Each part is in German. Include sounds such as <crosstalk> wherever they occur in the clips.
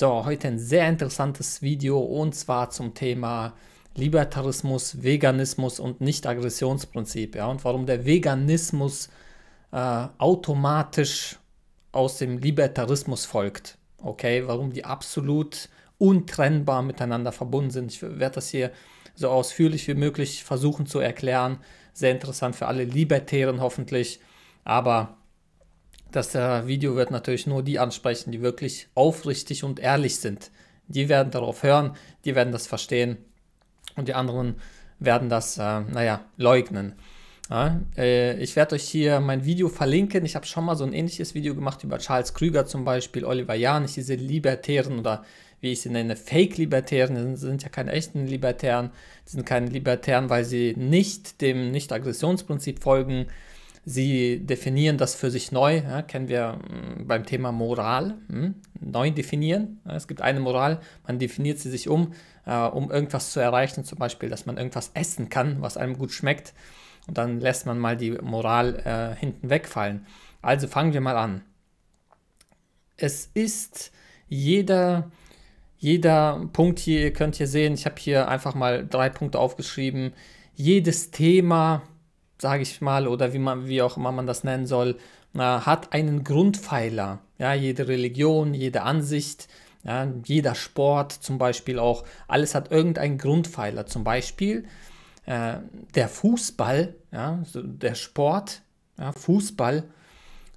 So, heute ein sehr interessantes Video und zwar zum Thema Libertarismus, Veganismus und Nicht-Aggressionsprinzip. Ja, und warum der Veganismus äh, automatisch aus dem Libertarismus folgt. Okay, warum die absolut untrennbar miteinander verbunden sind. Ich werde das hier so ausführlich wie möglich versuchen zu erklären. Sehr interessant für alle Libertären hoffentlich. Aber das Video wird natürlich nur die ansprechen, die wirklich aufrichtig und ehrlich sind. Die werden darauf hören, die werden das verstehen und die anderen werden das, äh, naja, leugnen. Ja, äh, ich werde euch hier mein Video verlinken. Ich habe schon mal so ein ähnliches Video gemacht über Charles Krüger zum Beispiel, Oliver Janich, diese Libertären oder wie ich sie nenne, Fake-Libertären, sind ja keine echten Libertären, sind keine Libertären, weil sie nicht dem Nicht-Aggressionsprinzip folgen, Sie definieren das für sich neu, ja, kennen wir hm, beim Thema Moral, hm, neu definieren. Es gibt eine Moral, man definiert sie sich um, äh, um irgendwas zu erreichen, zum Beispiel, dass man irgendwas essen kann, was einem gut schmeckt. Und dann lässt man mal die Moral äh, hinten wegfallen. Also fangen wir mal an. Es ist jeder, jeder Punkt hier, ihr könnt hier sehen, ich habe hier einfach mal drei Punkte aufgeschrieben. Jedes Thema, sage ich mal, oder wie, man, wie auch immer man das nennen soll, äh, hat einen Grundpfeiler. Ja, jede Religion, jede Ansicht, ja, jeder Sport zum Beispiel auch, alles hat irgendeinen Grundpfeiler. Zum Beispiel äh, der Fußball, ja, so der Sport, ja, Fußball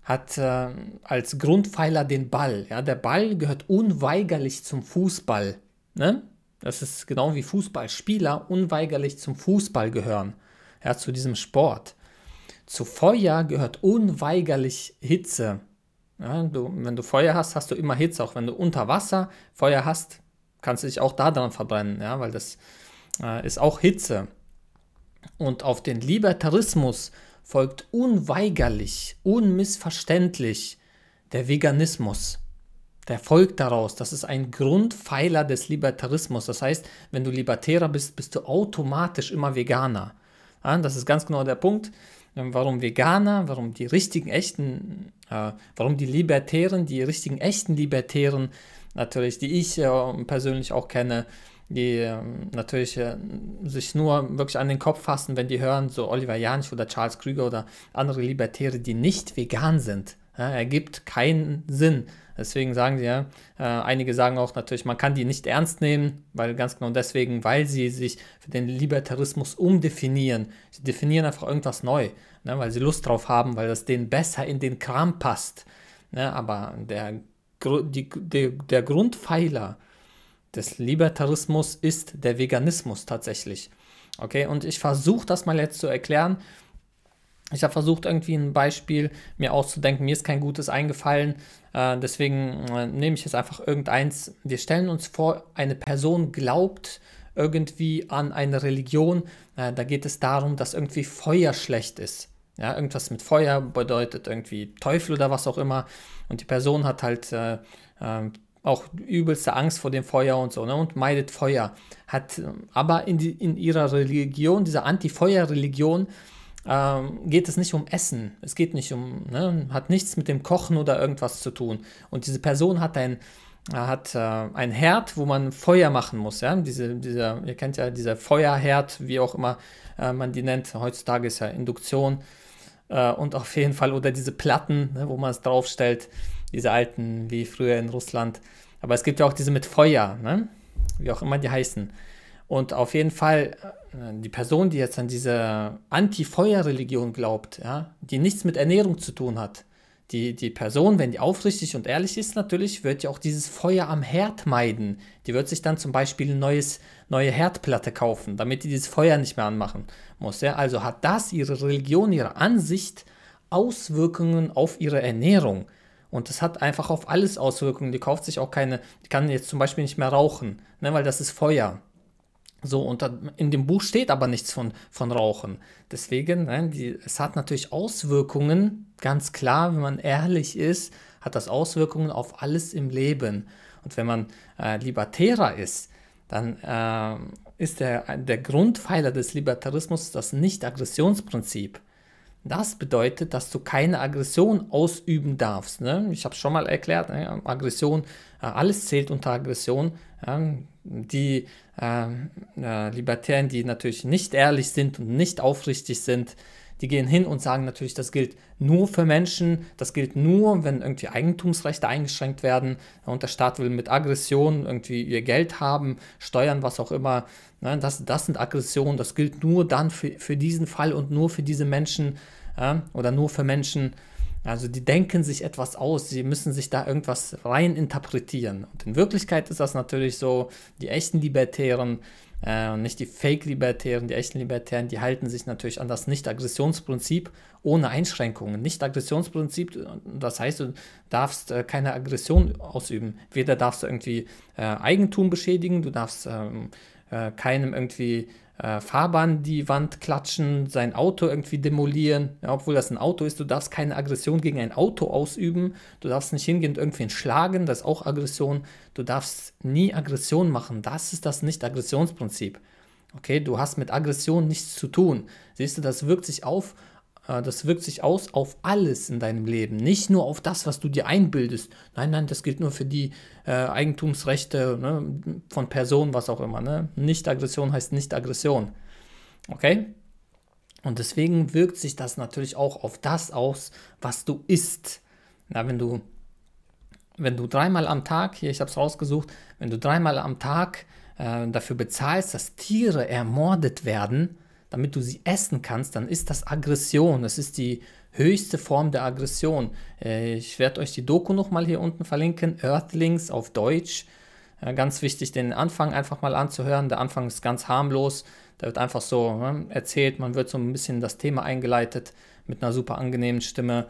hat äh, als Grundpfeiler den Ball. Ja, der Ball gehört unweigerlich zum Fußball. Ne? Das ist genau wie Fußballspieler unweigerlich zum Fußball gehören ja, zu diesem Sport. Zu Feuer gehört unweigerlich Hitze. Ja, du, wenn du Feuer hast, hast du immer Hitze. Auch wenn du unter Wasser Feuer hast, kannst du dich auch daran verbrennen, ja, weil das äh, ist auch Hitze. Und auf den Libertarismus folgt unweigerlich, unmissverständlich der Veganismus. Der folgt daraus. Das ist ein Grundpfeiler des Libertarismus. Das heißt, wenn du Libertärer bist, bist du automatisch immer Veganer. Ja, ah, das ist ganz genau der Punkt, ähm, warum Veganer, warum die richtigen, echten, äh, warum die Libertären, die richtigen, echten Libertären natürlich, die ich äh, persönlich auch kenne, die äh, natürlich äh, sich nur wirklich an den Kopf fassen, wenn die hören, so Oliver Janisch oder Charles Krüger oder andere Libertäre, die nicht vegan sind. Ja, ergibt keinen Sinn. Deswegen sagen sie ja, äh, einige sagen auch natürlich, man kann die nicht ernst nehmen, weil ganz genau deswegen, weil sie sich für den Libertarismus umdefinieren. Sie definieren einfach irgendwas neu, ne, weil sie Lust drauf haben, weil das denen besser in den Kram passt. Ne, aber der, die, der, der Grundpfeiler des Libertarismus ist der Veganismus tatsächlich. Okay, und ich versuche das mal jetzt zu erklären ich habe versucht, irgendwie ein Beispiel mir auszudenken. Mir ist kein gutes eingefallen. Äh, deswegen äh, nehme ich jetzt einfach irgendeins. Wir stellen uns vor, eine Person glaubt irgendwie an eine Religion. Äh, da geht es darum, dass irgendwie Feuer schlecht ist. Ja, irgendwas mit Feuer bedeutet irgendwie Teufel oder was auch immer. Und die Person hat halt äh, äh, auch übelste Angst vor dem Feuer und so ne? und meidet Feuer. Hat äh, aber in, die, in ihrer Religion, dieser Anti-Feuer-Religion, religion ähm, geht es nicht um Essen. Es geht nicht um, ne, hat nichts mit dem Kochen oder irgendwas zu tun. Und diese Person hat ein, äh, hat äh, ein Herd, wo man Feuer machen muss. Ja? Diese, dieser, ihr kennt ja dieser Feuerherd, wie auch immer äh, man die nennt. Heutzutage ist ja Induktion äh, und auf jeden Fall oder diese Platten, ne, wo man es draufstellt, diese alten wie früher in Russland. Aber es gibt ja auch diese mit Feuer, ne? wie auch immer die heißen. Und auf jeden Fall, äh, die Person, die jetzt an diese Anti-Feuer-Religion glaubt, ja, die nichts mit Ernährung zu tun hat, die, die Person, wenn die aufrichtig und ehrlich ist, natürlich, wird ja auch dieses Feuer am Herd meiden. Die wird sich dann zum Beispiel eine neue Herdplatte kaufen, damit die dieses Feuer nicht mehr anmachen muss. Ja? Also hat das ihre Religion, ihre Ansicht Auswirkungen auf ihre Ernährung. Und das hat einfach auf alles Auswirkungen. Die kauft sich auch keine, die kann jetzt zum Beispiel nicht mehr rauchen, ne, weil das ist Feuer. So, und in dem Buch steht aber nichts von, von Rauchen. Deswegen, ne, die, es hat natürlich Auswirkungen, ganz klar, wenn man ehrlich ist, hat das Auswirkungen auf alles im Leben. Und wenn man äh, Libertärer ist, dann äh, ist der, der Grundpfeiler des Libertarismus das Nicht-Aggressionsprinzip. Das bedeutet, dass du keine Aggression ausüben darfst. Ne? Ich habe es schon mal erklärt, ne? Aggression, äh, alles zählt unter Aggression. Die äh, äh, Libertären, die natürlich nicht ehrlich sind und nicht aufrichtig sind, die gehen hin und sagen natürlich, das gilt nur für Menschen, das gilt nur, wenn irgendwie Eigentumsrechte eingeschränkt werden und der Staat will mit Aggression irgendwie ihr Geld haben, Steuern, was auch immer. Ne, das, das sind Aggressionen, das gilt nur dann für, für diesen Fall und nur für diese Menschen oder nur für Menschen, also die denken sich etwas aus, sie müssen sich da irgendwas rein interpretieren. Und in Wirklichkeit ist das natürlich so, die echten Libertären, äh, nicht die Fake-Libertären, die echten Libertären, die halten sich natürlich an das Nicht-Aggressionsprinzip ohne Einschränkungen. Nicht-Aggressionsprinzip, das heißt, du darfst äh, keine Aggression ausüben. Weder darfst du irgendwie äh, Eigentum beschädigen, du darfst ähm, äh, keinem irgendwie äh, Fahrbahn die Wand klatschen, sein Auto irgendwie demolieren, ja, obwohl das ein Auto ist. Du darfst keine Aggression gegen ein Auto ausüben. Du darfst nicht hingehend und irgendwen schlagen, das ist auch Aggression. Du darfst nie Aggression machen. Das ist das Nicht-Aggressionsprinzip. Okay, du hast mit Aggression nichts zu tun. Siehst du, das wirkt sich auf äh, das wirkt sich aus auf alles in deinem Leben, nicht nur auf das, was du dir einbildest. Nein, nein, das gilt nur für die äh, Eigentumsrechte ne, von Personen, was auch immer. Ne? Nicht-Aggression heißt Nicht-Aggression. Okay? Und deswegen wirkt sich das natürlich auch auf das aus, was du isst. Na, wenn du, wenn du dreimal am Tag, hier, ich habe es rausgesucht, wenn du dreimal am Tag äh, dafür bezahlst, dass Tiere ermordet werden, damit du sie essen kannst, dann ist das Aggression. Das ist die höchste Form der Aggression. Äh, ich werde euch die Doku nochmal hier unten verlinken. Earthlings auf Deutsch. ganz wichtig, den Anfang einfach mal anzuhören. Der Anfang ist ganz harmlos. Da wird einfach so ne, erzählt, man wird so ein bisschen das Thema eingeleitet mit einer super angenehmen Stimme.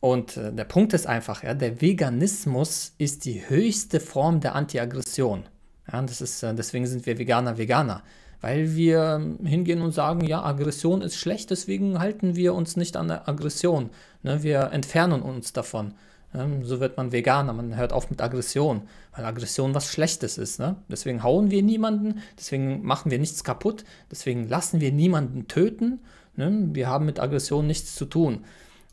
Und äh, der Punkt ist einfach, ja, der Veganismus ist die höchste Form der Antiaggression. Ja, das ist, äh, deswegen sind wir Veganer, Veganer weil wir ähm, hingehen und sagen, ja, Aggression ist schlecht, deswegen halten wir uns nicht an der Aggression. Ne? Wir entfernen uns davon. Ne? So wird man Veganer, man hört auf mit Aggression, weil Aggression was Schlechtes ist. Ne? Deswegen hauen wir niemanden, deswegen machen wir nichts kaputt, deswegen lassen wir niemanden töten. Ne? Wir haben mit Aggression nichts zu tun.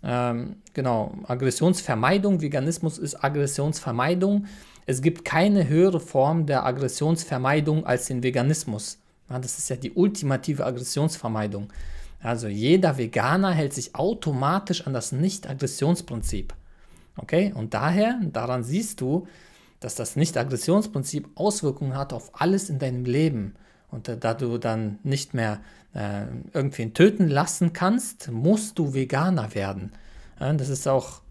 Ähm, genau, Aggressionsvermeidung, Veganismus ist Aggressionsvermeidung. Es gibt keine höhere Form der Aggressionsvermeidung als den Veganismus. Ja, das ist ja die ultimative Aggressionsvermeidung. Also jeder Veganer hält sich automatisch an das Nicht-Aggressionsprinzip. Okay? Und daher, daran siehst du, dass das Nicht-Aggressionsprinzip Auswirkungen hat auf alles in deinem Leben. Und äh, da du dann nicht mehr äh, irgendwen töten lassen kannst, musst du Veganer werden. Ja, das ist auch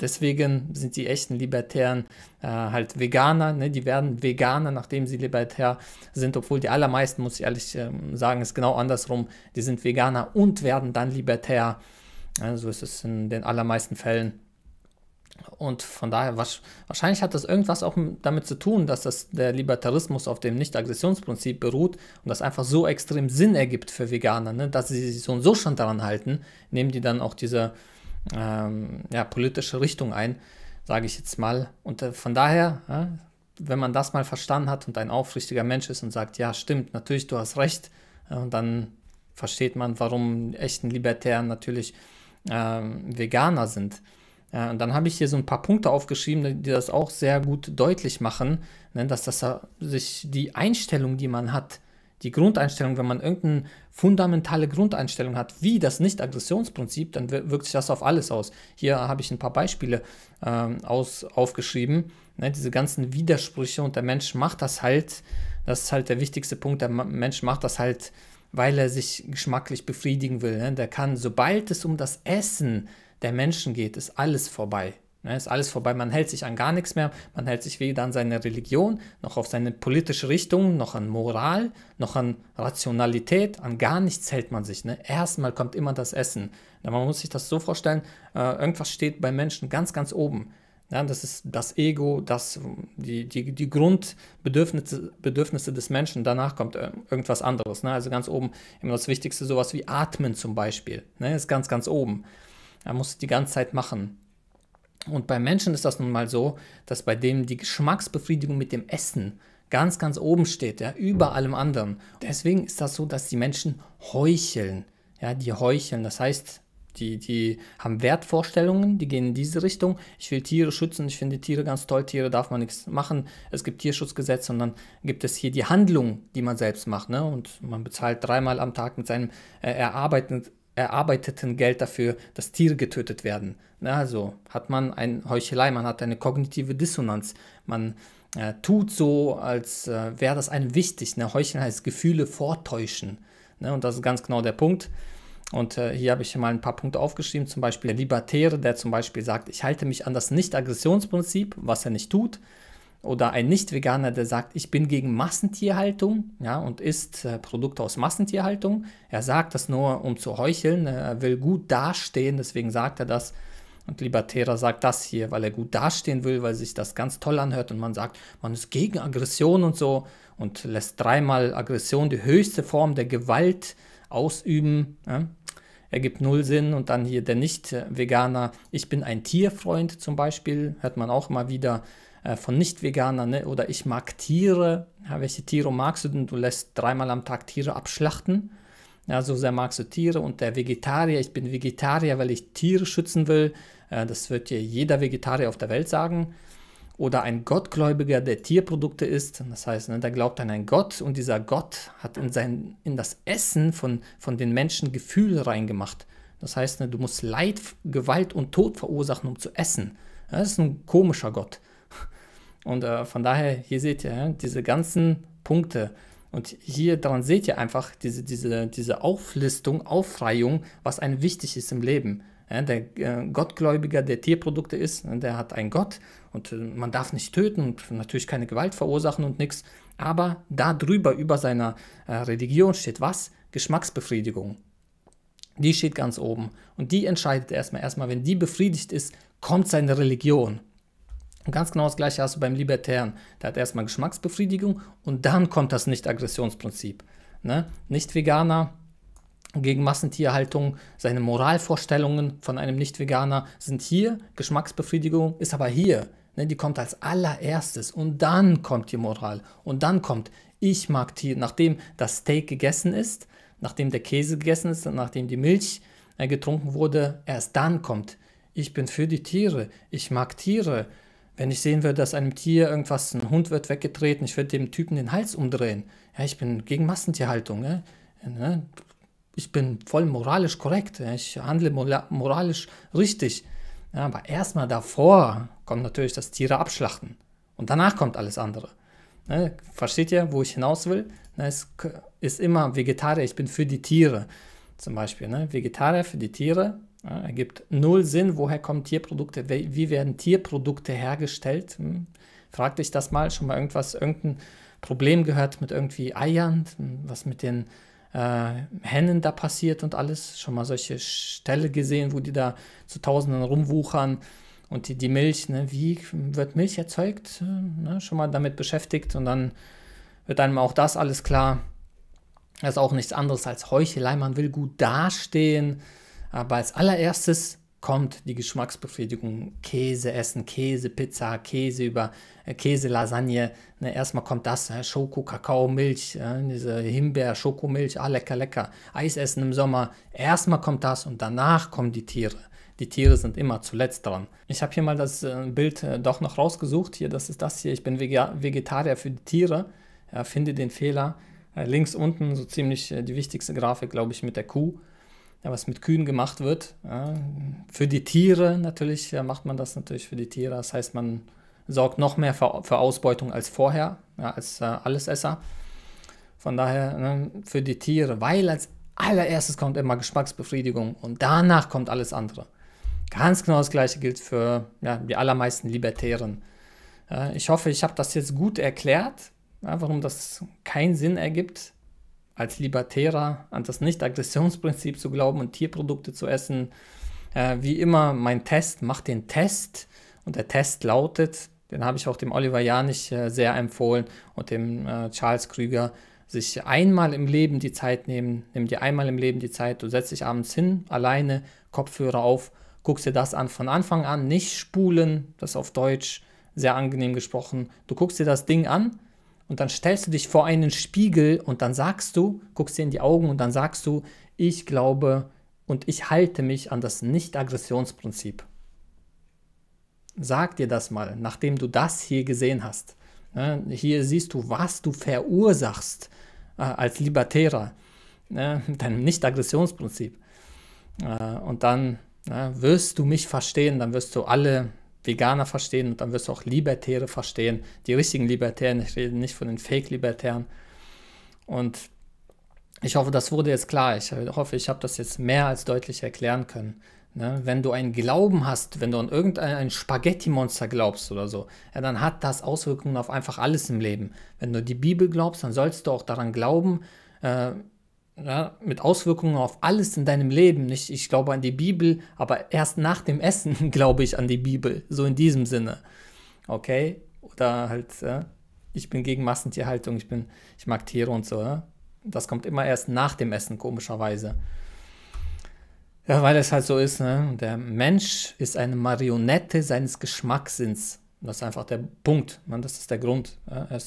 Deswegen sind die echten Libertären äh, halt Veganer. Ne? Die werden Veganer, nachdem sie libertär sind, obwohl die allermeisten, muss ich ehrlich ähm, sagen, ist genau andersrum. Die sind Veganer und werden dann libertär. Ja, so ist es in den allermeisten Fällen. Und von daher, wahrscheinlich hat das irgendwas auch damit zu tun, dass das, der Libertarismus auf dem Nicht-Aggressionsprinzip beruht und das einfach so extrem Sinn ergibt für Veganer, ne? dass sie sich so und so schon daran halten, nehmen die dann auch diese ähm, ja, politische Richtung ein, sage ich jetzt mal. Und äh, von daher, ja, wenn man das mal verstanden hat und ein aufrichtiger Mensch ist und sagt, ja, stimmt, natürlich, du hast recht, äh, und dann versteht man, warum echten Libertären natürlich ähm, Veganer sind. Äh, und dann habe ich hier so ein paar Punkte aufgeschrieben, die das auch sehr gut deutlich machen, ne, dass das sich die Einstellung, die man hat, die Grundeinstellung, wenn man irgendeine fundamentale Grundeinstellung hat, wie das Nicht-Aggressionsprinzip, dann wirkt sich das auf alles aus. Hier habe ich ein paar Beispiele ähm, aus, aufgeschrieben. Ne, diese ganzen Widersprüche und der Mensch macht das halt, das ist halt der wichtigste Punkt, der Mensch macht das halt, weil er sich geschmacklich befriedigen will. Ne? Der kann, sobald es um das Essen der Menschen geht, ist alles vorbei. Ne, ist alles vorbei, man hält sich an gar nichts mehr, man hält sich weder an seine Religion, noch auf seine politische Richtung, noch an Moral, noch an Rationalität, an gar nichts hält man sich. Ne? Erstmal kommt immer das Essen. Ja, man muss sich das so vorstellen, äh, irgendwas steht bei Menschen ganz, ganz oben. Ja, das ist das Ego, das, die, die, die Grundbedürfnisse Bedürfnisse des Menschen. Danach kommt äh, irgendwas anderes. Ne? Also ganz oben immer das Wichtigste, sowas wie Atmen zum Beispiel. Ne? Ist ganz, ganz oben. Man muss die ganze Zeit machen. Und bei Menschen ist das nun mal so, dass bei dem die Geschmacksbefriedigung mit dem Essen ganz, ganz oben steht, ja, über allem anderen. Deswegen ist das so, dass die Menschen heucheln. Ja, die heucheln. Das heißt, die, die haben Wertvorstellungen, die gehen in diese Richtung. Ich will Tiere schützen, ich finde Tiere ganz toll, Tiere darf man nichts machen. Es gibt Tierschutzgesetze und dann gibt es hier die Handlung, die man selbst macht. Ne? Und man bezahlt dreimal am Tag mit seinem äh, erarbeiteten erarbeiteten Geld dafür, dass Tiere getötet werden. Also hat man ein Heuchelei, man hat eine kognitive Dissonanz, man äh, tut so, als äh, wäre das einem wichtig. Ne? Heucheln heißt Gefühle vortäuschen. Ne? Und das ist ganz genau der Punkt. Und äh, hier habe ich mal ein paar Punkte aufgeschrieben, zum Beispiel der Libertäre, der zum Beispiel sagt, ich halte mich an das Nicht-Aggressionsprinzip, was er nicht tut oder ein Nicht-Veganer, der sagt, ich bin gegen Massentierhaltung ja, und isst äh, Produkte aus Massentierhaltung. Er sagt das nur, um zu heucheln. Er will gut dastehen, deswegen sagt er das. Und Libertärer sagt das hier, weil er gut dastehen will, weil sich das ganz toll anhört und man sagt, man ist gegen Aggression und so und lässt dreimal Aggression, die höchste Form der Gewalt, ausüben. Ja? ergibt null Sinn. Und dann hier der Nicht-Veganer, ich bin ein Tierfreund zum Beispiel, hört man auch mal wieder. Äh, von Nicht-Veganern ne? oder ich mag Tiere. Ja, welche Tiere magst du denn? Du lässt dreimal am Tag Tiere abschlachten. Ja, so sehr magst du Tiere und der Vegetarier, ich bin Vegetarier, weil ich Tiere schützen will. Äh, das wird dir jeder Vegetarier auf der Welt sagen. Oder ein Gottgläubiger, der Tierprodukte isst. Das heißt, ne, der glaubt an einen Gott und dieser Gott hat in, sein, in das Essen von, von den Menschen Gefühle reingemacht. Das heißt, ne, du musst Leid, Gewalt und Tod verursachen, um zu essen. Das ist ein komischer Gott. Und äh, von daher, hier seht ihr diese ganzen Punkte. Und hier daran seht ihr einfach diese, diese, diese Auflistung, Auffreiung, was einem wichtig ist im Leben. Ja, der äh, Gottgläubiger, der Tierprodukte ist, ne, der hat einen Gott und äh, man darf nicht töten und natürlich keine Gewalt verursachen und nichts. Aber da drüber, über seiner äh, Religion steht was? Geschmacksbefriedigung. Die steht ganz oben. Und die entscheidet erstmal, erstmal, wenn die befriedigt ist, kommt seine Religion. Und ganz genau das gleiche hast du beim Libertären. Der hat erstmal Geschmacksbefriedigung und dann kommt das Nicht-Aggressionsprinzip. Ne? Nicht-Veganer gegen Massentierhaltung, seine Moralvorstellungen von einem Nicht-Veganer sind hier, Geschmacksbefriedigung ist aber hier. Ne? Die kommt als allererstes und dann kommt die Moral und dann kommt, ich mag Tier, nachdem das Steak gegessen ist, nachdem der Käse gegessen ist, nachdem die Milch äh, getrunken wurde, erst dann kommt, ich bin für die Tiere, ich mag Tiere, wenn ich sehen würde, dass einem Tier irgendwas, ein Hund wird weggetreten, ich würde dem Typen den Hals umdrehen. Ja, ich bin gegen Massentierhaltung. Ne? Ich bin voll moralisch korrekt. Ich handle moralisch richtig. Ja, aber erstmal davor kommt natürlich das Tiere abschlachten. Und danach kommt alles andere. Ne? Versteht ihr, wo ich hinaus will? Ne? Es ist immer Vegetarier, ich bin für die Tiere. Zum Beispiel, ne? Vegetarier für die Tiere, ja, äh, ergibt null Sinn, woher kommen Tierprodukte, wie werden Tierprodukte hergestellt? Hm? Frag dich das mal, schon mal irgendwas, irgendein Problem gehört mit irgendwie Eiern, hm, was mit den äh, Hennen da passiert und alles. Schon mal solche Ställe gesehen, wo die da zu Tausenden rumwuchern und die, die Milch, ne? wie wird Milch erzeugt? Hm, ne? Schon mal damit beschäftigt und dann wird einem auch das alles klar. Das ist auch nichts anderes als Heuchelei. Man will gut dastehen. Aber als allererstes kommt die Geschmacksbefriedigung. Käse essen, Käsepizza, Käse über äh, Käse, Ne, erstmal kommt das, äh, Schoko, Kakao, Milch, äh, diese Himbeer, Schokomilch, ah, lecker, lecker. Eis essen im Sommer. Erstmal kommt das und danach kommen die Tiere. Die Tiere sind immer zuletzt dran. Ich habe hier mal das äh, Bild äh, doch noch rausgesucht. Hier, das ist das hier. Ich bin Vegetarier für die Tiere. finde den Fehler. Äh, links unten so ziemlich die wichtigste Grafik, glaube ich, mit der Kuh was mit Kühen gemacht wird. Ja, für die Tiere natürlich ja, macht man das natürlich für die Tiere. Das heißt, man sorgt noch mehr für, für Ausbeutung als vorher, als äh, Allesesser. Von daher ne, für die Tiere, weil als allererstes kommt immer Geschmacksbefriedigung und danach kommt alles andere. Ganz genau das gleiche gilt für die allermeisten Libertären. Äh, ich hoffe, ich habe das jetzt gut erklärt, warum das keinen Sinn ergibt als Libertärer an das Nicht-Aggressionsprinzip zu glauben und Tierprodukte zu essen. Äh, wie immer, mein Test macht den Test und der Test lautet, den habe ich auch dem Oliver Janich äh, sehr empfohlen und dem äh, Charles Krüger, sich einmal im Leben die Zeit nehmen, nimm dir einmal im Leben die Zeit, du setzt dich abends hin, alleine, Kopfhörer auf, guckst dir das an von Anfang an, nicht spulen, das auf Deutsch sehr angenehm gesprochen, du guckst dir das Ding an und dann stellst du dich vor einen Spiegel und dann sagst du, guckst dir in die Augen und dann sagst du, ich glaube und ich halte mich an das Nicht-Aggressionsprinzip. Sag dir das mal, nachdem du das hier gesehen hast. Ne, hier siehst du, was du verursachst äh, als Libertärer ne, mit deinem Nicht-Aggressionsprinzip. Äh, und dann ne, wirst du mich verstehen, dann wirst du alle Veganer verstehen und dann wirst du auch Libertäre verstehen. Die richtigen Libertären, ich rede nicht von den Fake-Libertären. Und ich hoffe, das wurde jetzt klar. Ich hoffe, ich habe das jetzt mehr als deutlich erklären können. Ne? Wenn du einen Glauben hast, wenn du an irgendein Spaghetti-Monster glaubst oder so, ja, dann hat das Auswirkungen auf einfach alles im Leben. Wenn du die Bibel glaubst, dann sollst du auch daran glauben, äh, ja, mit Auswirkungen auf alles in deinem Leben. Ich, ich glaube an die Bibel, aber erst nach dem Essen <laughs> glaube ich an die Bibel, so in diesem Sinne. Okay? Oder halt, ja, ich bin gegen Massentierhaltung, ich, bin, ich mag Tiere und so. Ja? Das kommt immer erst nach dem Essen, komischerweise. Ja, weil es halt so ist, ne? Der Mensch ist eine Marionette seines Geschmackssinns. Das ist einfach der Punkt. Ne? das ist der Grund. Er,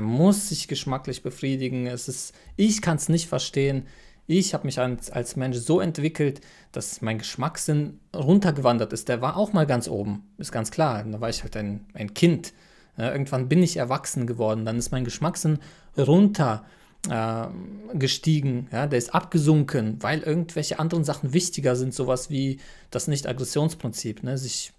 muss sich geschmacklich befriedigen. Es ist, ich kann es nicht verstehen. Ich habe mich als, als, Mensch so entwickelt, dass mein Geschmackssinn runtergewandert ist. Der war auch mal ganz oben, ist ganz klar. Da war ich halt ein, ein Kind. Ja, irgendwann bin ich erwachsen geworden. Dann ist mein Geschmackssinn runtergestiegen. äh, ja, der ist abgesunken, weil irgendwelche anderen Sachen wichtiger sind, sowas wie das Nicht-Aggressionsprinzip, ne? sich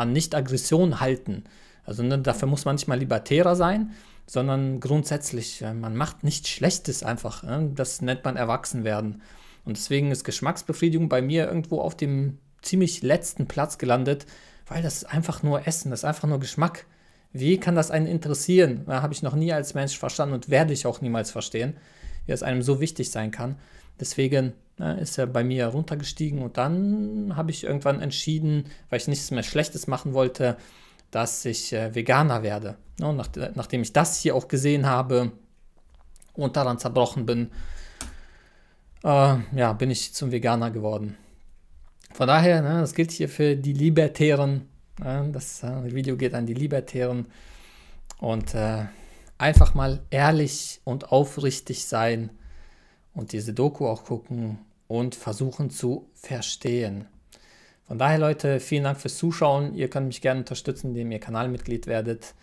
an Nicht-Aggression halten. Also ne, dafür muss man nicht mal libertärer sein, sondern grundsätzlich, äh, man macht nichts Schlechtes einfach. Ne? Das nennt man Erwachsenwerden. Und deswegen ist Geschmacksbefriedigung bei mir irgendwo auf dem ziemlich letzten Platz gelandet, weil das ist einfach nur Essen, das ist einfach nur Geschmack. Wie kann das einen interessieren? Äh, habe ich noch nie als Mensch verstanden und werde ich auch niemals verstehen, wie es einem so wichtig sein kann. Deswegen ne, ist er bei mir runtergestiegen und dann habe ich irgendwann entschieden, weil ich nichts mehr Schlechtes machen wollte, dass ich äh, Veganer werde. Ne, und nach, nachdem ich das hier auch gesehen habe und daran zerbrochen bin, äh, ja, bin ich zum Veganer geworden. Von daher, ne, das gilt hier für die Libertären. Ne, das äh, Video geht an die Libertären. Und äh, einfach mal ehrlich und aufrichtig sein und diese Doku auch gucken und versuchen zu verstehen. Von daher, Leute, vielen Dank fürs Zuschauen. Ihr könnt mich gerne unterstützen, indem ihr Kanalmitglied werdet.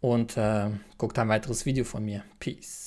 Und äh, guckt ein weiteres Video von mir. Peace.